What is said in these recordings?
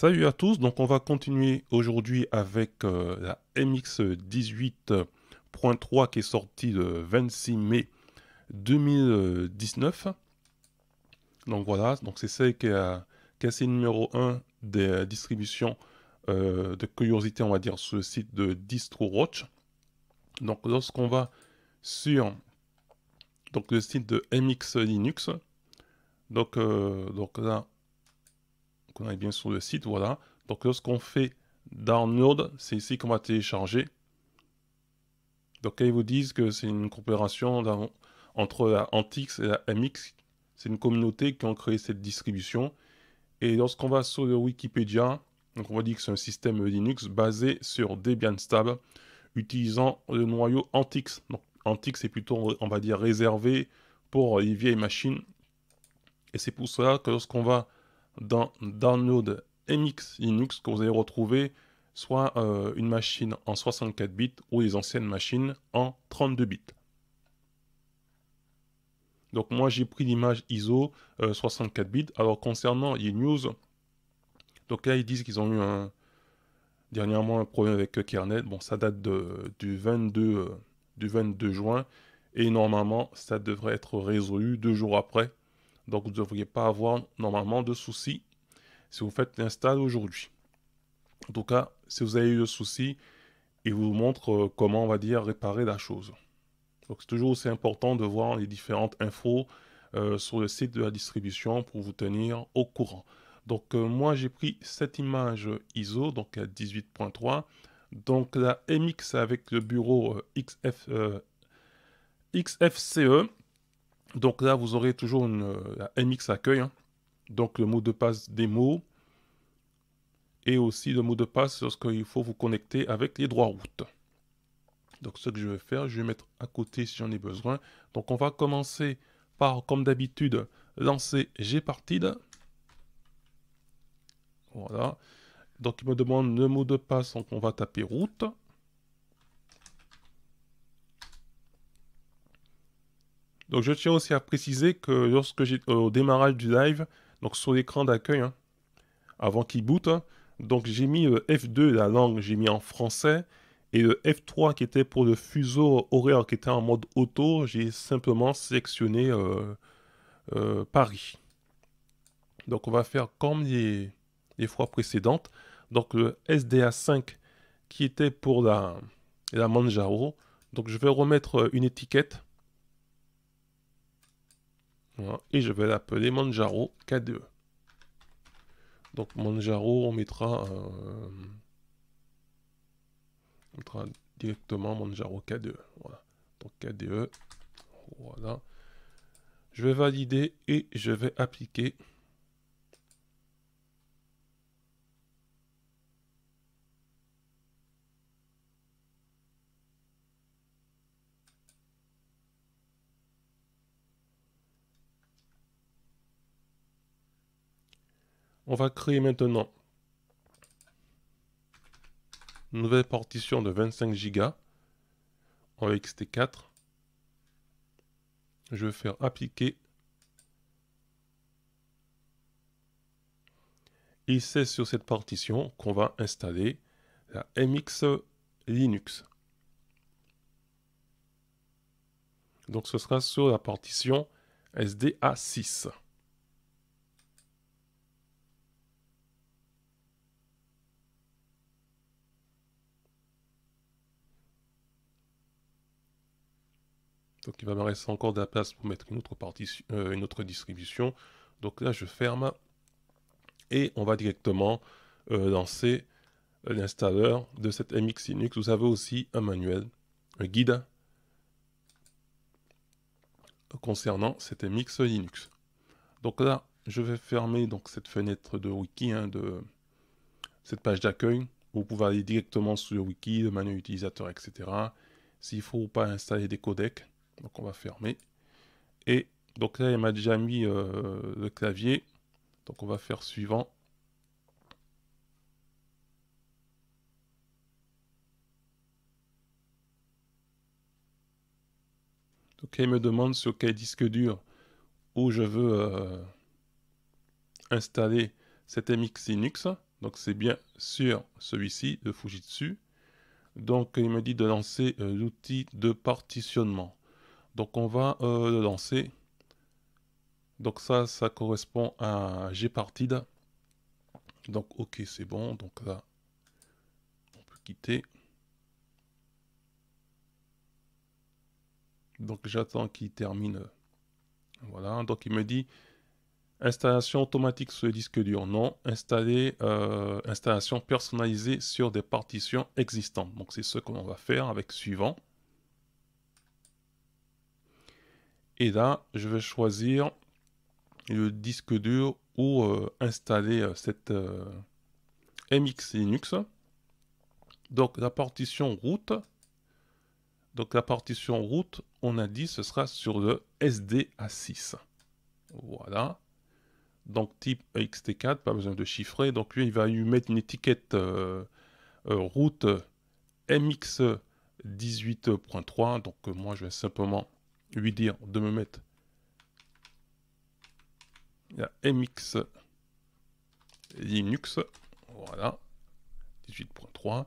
Salut à tous, donc on va continuer aujourd'hui avec euh, la MX18.3 qui est sortie le 26 mai 2019. Donc voilà, donc c'est celle qui a cassé numéro 1 des euh, distributions euh, de curiosité, on va dire, sur le site de DistroWatch. Donc lorsqu'on va sur donc, le site de MX Linux, donc, donc là on est bien sur le site, voilà. Donc lorsqu'on fait download, c'est ici qu'on va télécharger. Donc ils vous disent que c'est une coopération entre la Antix et la MX. C'est une communauté qui ont créé cette distribution. Et lorsqu'on va sur le Wikipédia, donc on va dire que c'est un système Linux basé sur Debian Stable utilisant le noyau Antix. Donc Antix est plutôt, on va dire, réservé pour les vieilles machines. Et c'est pour cela que lorsqu'on va dans download MX Linux que vous allez retrouver soit euh, une machine en 64 bits ou les anciennes machines en 32 bits. Donc moi j'ai pris l'image ISO 64 euh, bits. Alors concernant les news, donc là ils disent qu'ils ont eu un, dernièrement un problème avec Kernel. Bon ça date de, du, 22, euh, du 22 juin et normalement ça devrait être résolu deux jours après. Donc, vous ne devriez pas avoir normalement de soucis si vous faites l'install aujourd'hui. En tout cas, si vous avez eu le soucis, il vous montre euh, comment, on va dire, réparer la chose. Donc, c'est toujours aussi important de voir les différentes infos euh, sur le site de la distribution pour vous tenir au courant. Donc, euh, moi, j'ai pris cette image ISO, donc à 18.3. Donc, la MX avec le bureau XF, XFCE. Donc là, vous aurez toujours une, euh, MX accueil. Hein. Donc le mot de passe des mots. et aussi le mot de passe lorsqu'il faut vous connecter avec les droits route Donc ce que je vais faire, je vais mettre à côté si j'en ai besoin. Donc on va commencer par, comme d'habitude, lancer Gparted. Voilà. Donc il me demande le mot de passe, donc on va taper route. Donc je tiens aussi à préciser que lorsque j'ai au démarrage du live, donc sur l'écran d'accueil, hein, avant qu'il boot, hein, donc j'ai mis le euh, F2 la langue, j'ai mis en français et le F3 qui était pour le fuseau horaire qui était en mode auto, j'ai simplement sélectionné euh, euh, Paris. Donc on va faire comme les, fois précédentes. Donc le SDA5 qui était pour la, la Manjaro. Donc je vais remettre une étiquette et je vais l'appeler Manjaro K2. Donc Manjaro, on mettra, euh, directement Manjaro K2. Donc KDE, voilà. Je vais valider et je vais appliquer. On va créer maintenant une nouvelle partition de 25 Go en XT4. Je vais faire appliquer. Et c'est sur cette partition qu'on va installer la MX Linux. Donc ce sera sur la partition SDA6. Donc il va me rester encore de la place pour mettre une autre, partition, euh, une autre distribution. Donc là, je ferme. Et on va directement euh, lancer l'installeur de cette MX Linux. Vous avez aussi un manuel, un guide concernant cette MX Linux. Donc là, je vais fermer donc cette fenêtre de wiki, hein, de cette page d'accueil. Vous pouvez aller directement sur le wiki, le manuel utilisateur, etc. S'il faut pas installer des codecs, donc on va fermer. Et donc là, il m'a déjà mis euh, le clavier. Donc on va faire suivant. Donc il me demande sur quel disque dur où je veux euh, installer cet MX Linux. Donc c'est bien sur celui-ci de Fujitsu. Donc il me dit de lancer euh, l'outil de partitionnement. Donc on va le euh, lancer. Donc ça, ça correspond à Gparted. Donc ok, c'est bon. Donc là, on peut quitter. Donc j'attends qu'il termine. Voilà, donc il me dit installation automatique sur le disque dur. Non, installer euh, installation personnalisée sur des partitions existantes. Donc c'est ce que l'on va faire avec suivant. Et là, je vais choisir le disque dur où euh, installer euh, cette euh, MX Linux. Donc la partition route. Donc la partition route, on a dit ce sera sur le sd SDA6. Voilà. Donc type XT4, pas besoin de chiffrer. Donc lui, il va lui mettre une étiquette route MX 18.3. Donc moi, je vais simplement lui dire de me mettre la MX Linux. Voilà. 18.3.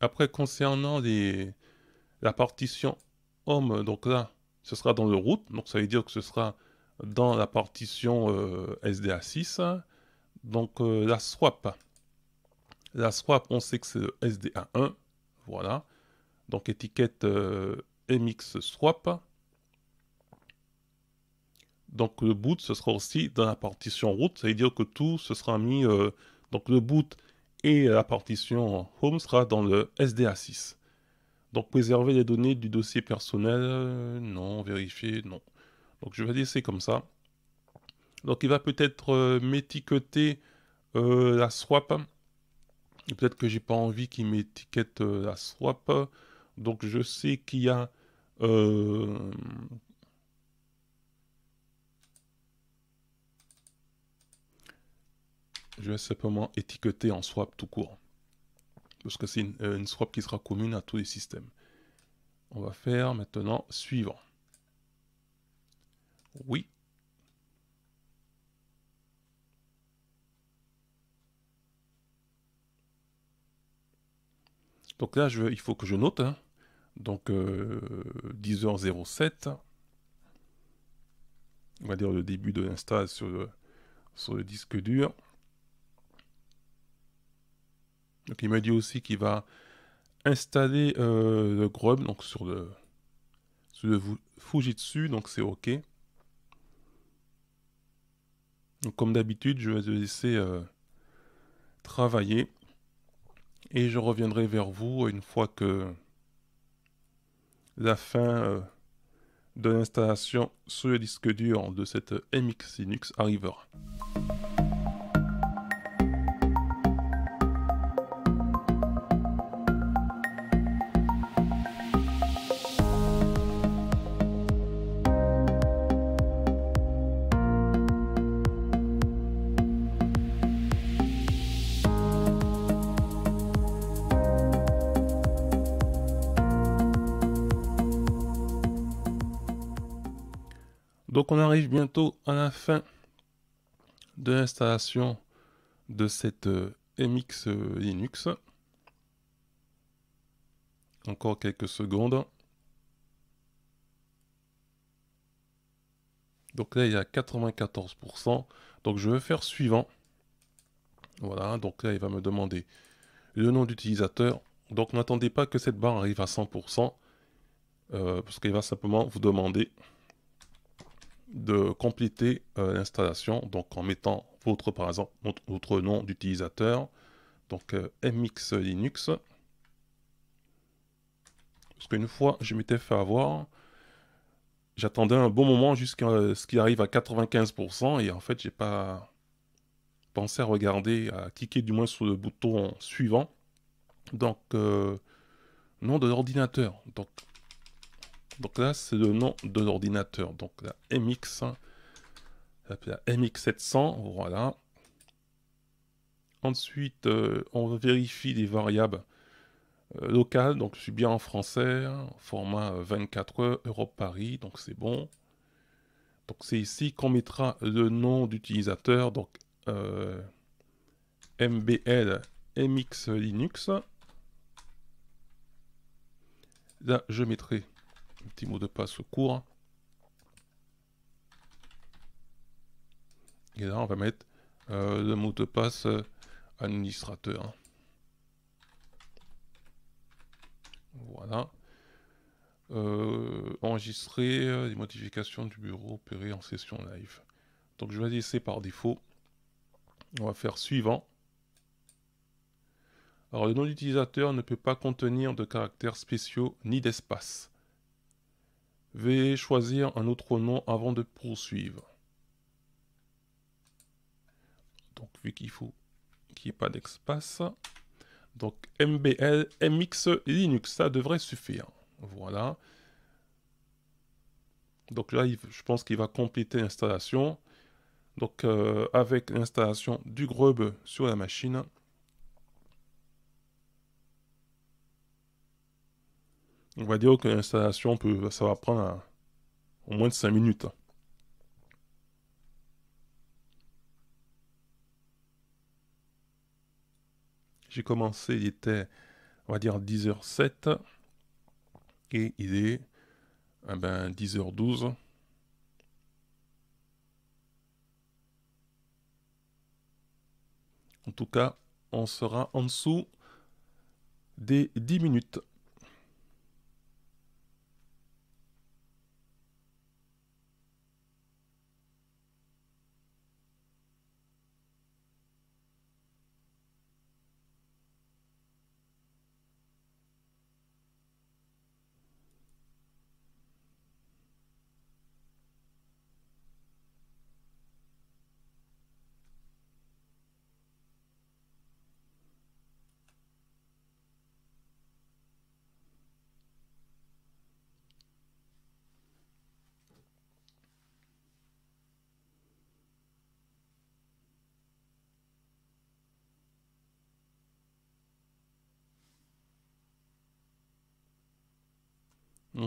Après, concernant les, la partition home, donc là, ce sera dans le root, donc ça veut dire que ce sera dans la partition euh, SDA6. Donc euh, la swap, la swap, on sait que c'est le SDA1, voilà donc étiquette euh, MX Swap. Donc le boot, ce sera aussi dans la partition root, Ça veut dire que tout ce sera mis, euh, donc le boot et la partition home sera dans le SDA6. Donc préserver les données du dossier personnel, euh, non, vérifier, non. Donc je vais laisser comme ça. Donc il va peut-être m'étiqueter la swap. Peut-être que j'ai pas envie qu'il m'étiquette la swap. Donc je sais qu'il y a... Euh, je vais simplement étiqueter en swap tout court. Parce que c'est euh, une, swap qui sera commune à tous les systèmes. On va faire maintenant suivant. Oui, Donc là, je, il faut que je note. Hein. Donc 10h07, euh, on va dire le début de l'installation sur le, disque dur. Donc il m'a dit aussi qu'il va installer euh, le grub donc sur le, sur le Fujitsu, donc c'est OK. Donc comme d'habitude, je vais le laisser euh, travailler et je reviendrai vers vous une fois que la fin euh, de l'installation sur le disque dur de cette MX Linux arrivera. arrive bientôt à la fin de l'installation de cette euh, MX euh, Linux. Encore quelques secondes. Donc là, il y a 94%. Donc je vais faire suivant. Voilà, donc là, il va me demander le nom d'utilisateur. Donc n'attendez pas que cette barre arrive à 100%, euh, parce qu'il va simplement vous demander de compléter euh, l'installation donc en mettant votre par exemple votre nom d'utilisateur donc euh, mx linux parce qu'une fois je m'étais fait avoir j'attendais un bon moment jusqu'à ce qu'il arrive à 95% et en fait j'ai pas pensé à regarder à cliquer du moins sur le bouton suivant donc euh, nom de l'ordinateur donc donc là, c'est le nom de l'ordinateur. Donc la MX, la MX700, voilà. Ensuite, euh, on vérifie les variables euh, locales. Donc je suis bien en français, hein, format 24 euh, heures, Europe Paris, donc c'est bon. Donc c'est ici qu'on mettra le nom d'utilisateur, donc MBL MX Linux. Là, je mettrai petit mot de passe court. Et là, on va mettre euh, le mot de passe euh, administrateur. Voilà. Euh, enregistrer les modifications du bureau opéré en session live. Donc je vais laisser par défaut. On va faire suivant. Alors le nom d'utilisateur ne peut pas contenir de caractères spéciaux ni d'espace vais choisir un autre nom avant de poursuivre. Donc, vu qu'il faut qu'il n'y ait pas d'espace. Donc, MBL, MX Linux, ça devrait suffire. Voilà. Donc là, je pense qu'il va compléter l'installation. Donc, euh, avec l'installation du Grub sur la machine, On va dire que l'installation, peut, ça va prendre euh, au moins de 5 minutes. J'ai commencé, il était, on va dire, 10h07. Et il est eh ben, 10h12. En tout cas, on sera en dessous des 10 minutes.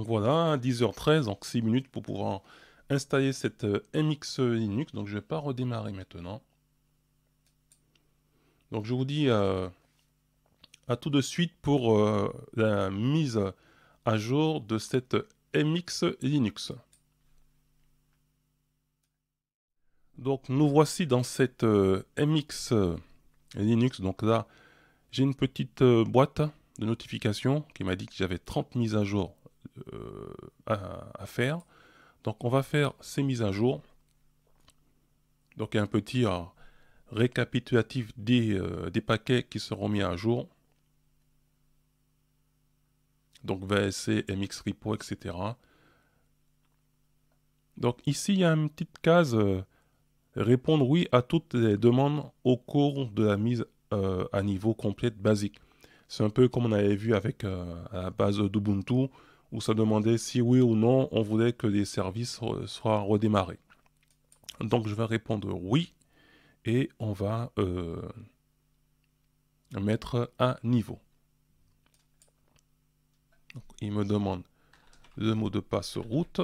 voilà, 10h13, hein, donc 6 minutes pour pouvoir installer cette euh, MX Linux. Donc je ne vais pas redémarrer maintenant. Donc je vous dis euh, à tout de suite pour euh, la mise à jour de cette MX Linux. Donc nous voici dans cette MX Linux. Donc là, j'ai une petite boîte de notification qui m'a dit que j'avais 30 mises à jour euh, à, faire. Donc on va faire ces mises à jour. Donc un petit euh, récapitulatif euh, des, paquets qui seront mis à jour donc VSC, MX Repo, etc. Donc ici, il y a une petite case répondre oui à toutes les demandes au cours de la mise à niveau complète basique. C'est un peu comme on avait vu avec la base d'Ubuntu, où ça demandait si oui ou non on voulait que les services euh, soient redémarrés. Donc je vais répondre oui et on va euh, mettre un niveau. il me demande le mot de passe route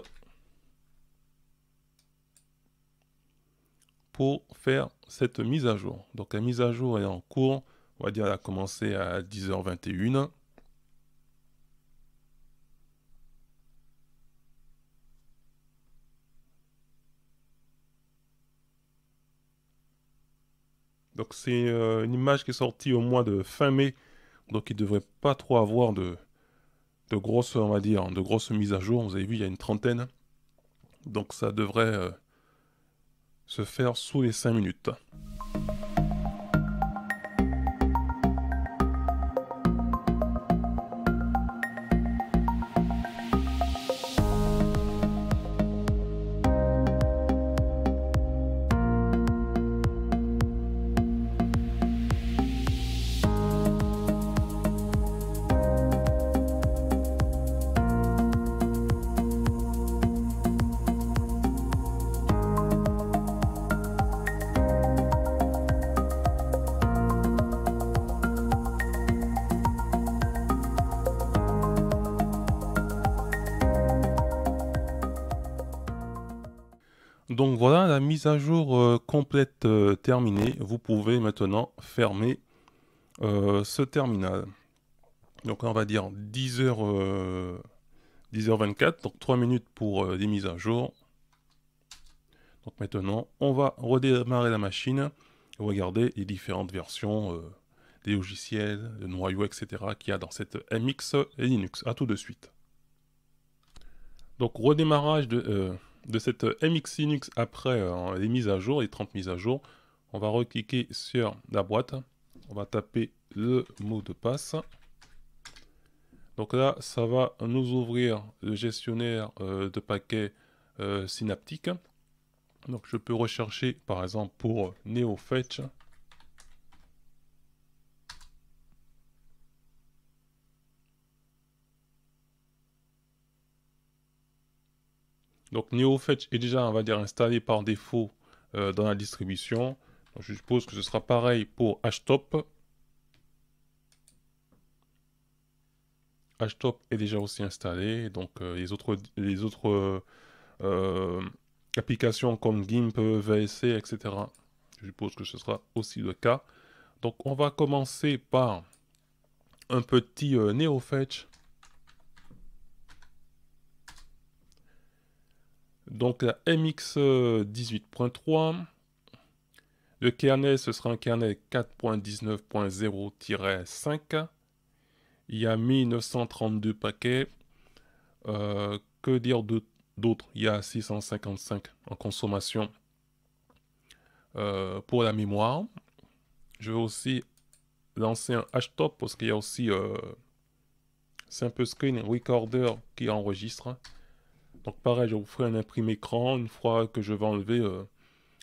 pour faire cette mise à jour. Donc la mise à jour est en cours, on va dire elle a commencé à 10h21. Donc c'est euh, une image qui est sortie au mois de fin mai, donc il ne devrait pas trop avoir de, de grosses, on va dire, de grosses mises à jour. Vous avez vu, il y a une trentaine. Donc ça devrait euh, se faire sous les 5 minutes. Donc voilà, la mise à jour euh, complète euh, terminée. Vous pouvez maintenant fermer euh, ce terminal. Donc on va dire 10h, 10h24, donc 3 minutes pour les mises à jour. Donc maintenant, on va redémarrer la machine. regarder les différentes versions des logiciels, de noyaux, etc. qu'il y a dans cette MX et Linux. A tout de suite. Donc redémarrage de de cette euh, MX Linux après euh, les mises à jour, les 30 mises à jour, on va recliquer sur la boîte. On va taper le mot de passe. Donc là, ça va nous ouvrir le gestionnaire euh, de paquets synaptiques. Donc je peux rechercher par exemple pour NeoFetch. Donc NeoFetch est déjà, on va dire, installé par défaut euh, dans la distribution. je suppose que ce sera pareil pour htop. htop est déjà aussi installé. Donc euh, les autres, les autres euh, applications comme GIMP, VSC, etc. Je suppose que ce sera aussi le cas. Donc on va commencer par un petit NeoFetch Donc la MX 18.3, le kernel, ce sera un kernel 4.19.0-5. Il y a 1932 paquets. Euh, que dire d'autre Il y a 655 en consommation euh, pour la mémoire. Je vais aussi lancer un htop parce qu'il y a aussi... Euh, Simple screen recorder qui enregistre. Donc pareil, je vous ferai un imprimé écran une fois que je vais enlever euh,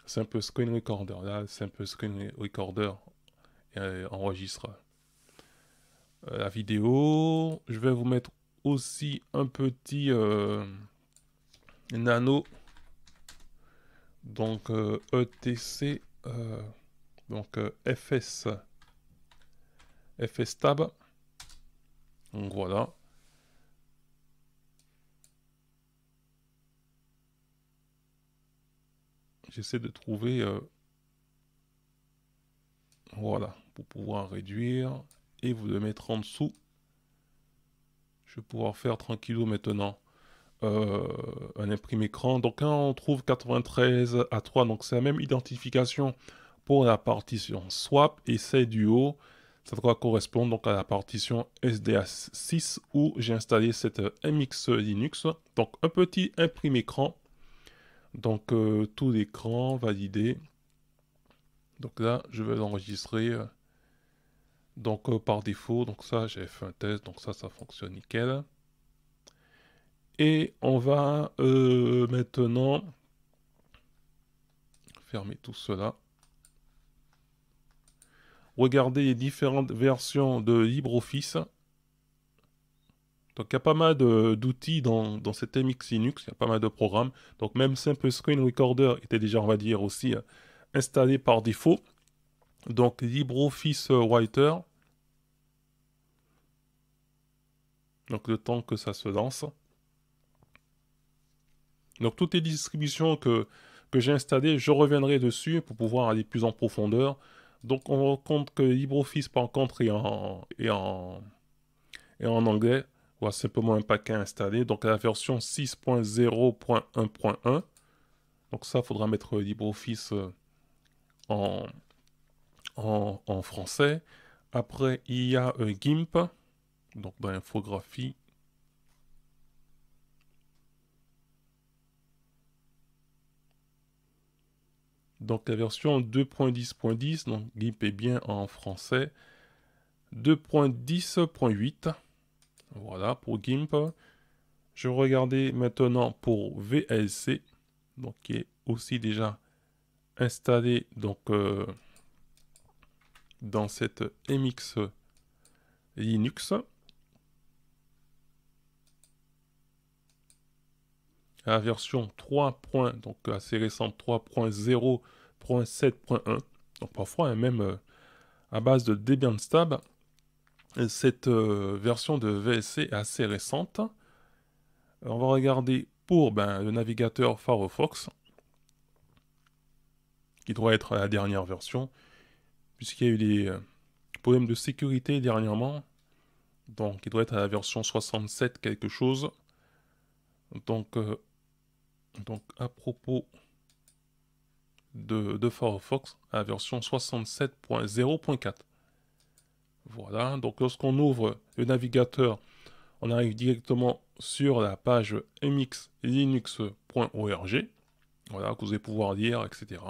simple screen recorder. Là, simple screen recorder et, euh, enregistre euh, la vidéo. Je vais vous mettre aussi un petit nano. Donc ETC. E donc FS. FS tab. Donc voilà. J'essaie de trouver... Euh, voilà, pour pouvoir réduire et vous le mettre en dessous. Je vais pouvoir faire tranquillou maintenant euh, un imprimé écran. Donc là, on trouve 93 a 3. Donc c'est la même identification pour la partition swap et c'est du haut. Ça doit correspondre donc à la partition SDA6 où j'ai installé cette euh, MX Linux. Donc un petit imprimé écran donc euh, tout l'écran, validé. Donc là, je vais l'enregistrer euh, donc, euh, par défaut. Donc ça, j'ai fait un test, donc ça, ça fonctionne nickel. Et on va maintenant fermer tout cela. Regardez les différentes versions de LibreOffice. Donc, il y a pas mal d'outils dans, cet MX Linux, il y a pas mal de programmes. Donc, même Simple Screen Recorder était déjà, on va dire, aussi euh, installé par défaut. Donc, LibreOffice Writer. Donc, le temps que ça se lance. Donc, toutes les distributions que, que j'ai installées, je reviendrai dessus pour pouvoir aller plus en profondeur. Donc, on compte que LibreOffice, par contre, est en, est en anglais ou simplement un paquet installé. Donc la version 6.0.1.1. Donc ça, faudra mettre LibreOffice euh, en, en, français. Après, il y a un euh, GIMP, donc dans l'infographie. Donc la version 2.10.10, donc GIMP est bien en français. 2.10.8. Voilà pour GIMP. Je regarder maintenant pour VLC, donc qui est aussi déjà installé donc, euh, dans cette MX Linux. La version 3. donc assez récente 3.0.7.1. Donc parfois même euh, à base de Debian Stab, cette euh, version de VSC est assez récente. Euh, on va regarder pour ben, le navigateur Firefox, qui doit être la dernière version, puisqu'il y a eu des euh, problèmes de sécurité dernièrement. Donc, il doit être à la version 67 quelque chose. Donc, donc à propos de, de Firefox, à la version 67.0.4. Voilà, donc lorsqu'on ouvre le navigateur, on arrive directement sur la page mxlinux.org. Voilà, que vous allez pouvoir lire, etc.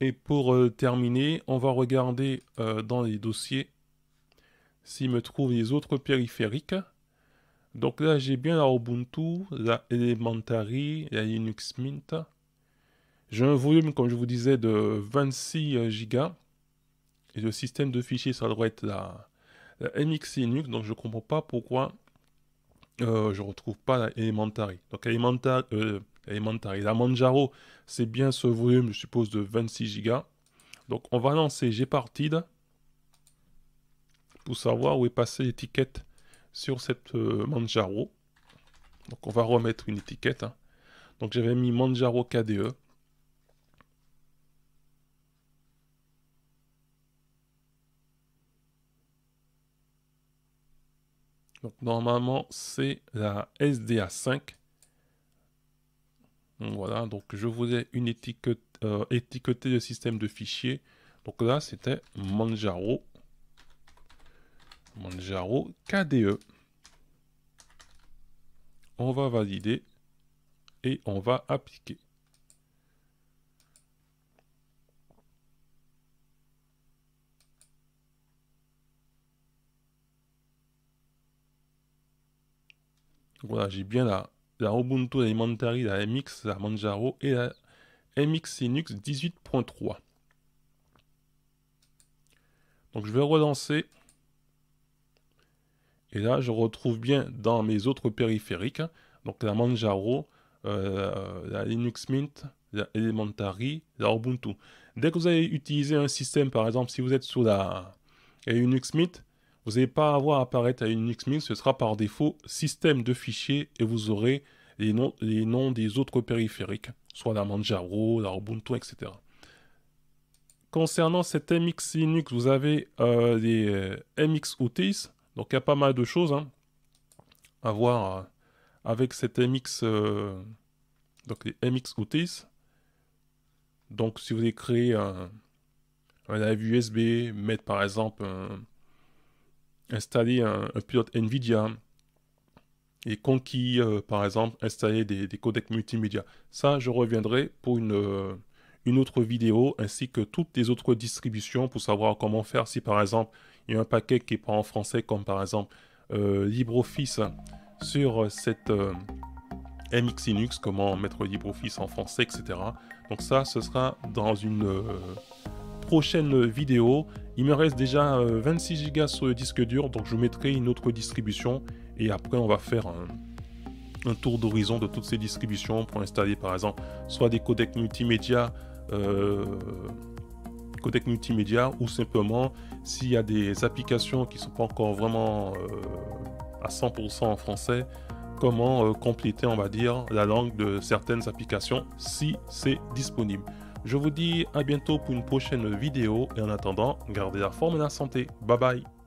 Et pour euh, terminer, on va regarder euh, dans les dossiers s'il me trouve les autres périphériques. Donc là, j'ai bien la Ubuntu, la Elementary, la Linux Mint. J'ai un volume, comme je vous disais, de 26 euh, gigas. Et le système de fichiers, ça doit être la, MX Linux. Donc je ne comprends pas pourquoi euh, je ne retrouve pas la Elementary. Donc euh, Elementary, la Manjaro, c'est bien ce volume, je suppose, de 26 gigas. Donc on va lancer Gparted. pour savoir où est passée l'étiquette sur cette Manjaro. Donc on va remettre une étiquette. Hein. Donc j'avais mis Manjaro KDE. Donc normalement c'est la SDA5. voilà, donc je vous ai une étiquette, euh, étiqueté le système de fichiers. Donc là c'était Manjaro. Manjaro KDE. On va valider et on va appliquer. voilà, j'ai bien la, la Ubuntu Elementary, la MX, la Manjaro et la MX Linux 18.3. Donc je vais relancer. Et là, je retrouve bien dans mes autres périphériques, donc la Manjaro, euh, la Linux Mint, la Elementary, la Ubuntu. Dès que vous allez utiliser un système, par exemple, si vous êtes sur la, la Linux Mint, vous n'allez pas avoir à apparaître à Unix Mint, ce sera par défaut système de fichiers et vous aurez les noms, les noms des autres périphériques, soit la Manjaro, la Ubuntu, etc. Concernant cette MX Linux, vous avez les euh, euh, MX outils. donc il y a pas mal de choses hein, à voir euh, avec cette MX, donc les MX outils. Donc si vous voulez créer un, un live USB, mettre par exemple installer un, pilote NVIDIA et conquis, euh, par exemple, installer des, codecs multimédia. Ça, je reviendrai pour une, euh, une, autre vidéo, ainsi que toutes les autres distributions pour savoir comment faire si, par exemple, il y a un paquet qui n'est pas en français, comme par exemple euh, LibreOffice sur cette MX Linux, comment mettre LibreOffice en français, etc. Donc ça, ce sera dans une prochaine vidéo il me reste déjà 26 euh, Go sur le disque dur, donc je mettrai une autre distribution et après on va faire un, tour d'horizon de toutes ces distributions pour installer par exemple soit des codecs multimédia, euh, multimédia ou simplement s'il y a des applications qui ne sont pas encore vraiment euh, à 100% en français, comment compléter on va dire la langue de certaines applications si c'est disponible. Je vous dis à bientôt pour une prochaine vidéo et en attendant, gardez la forme et la santé. Bye bye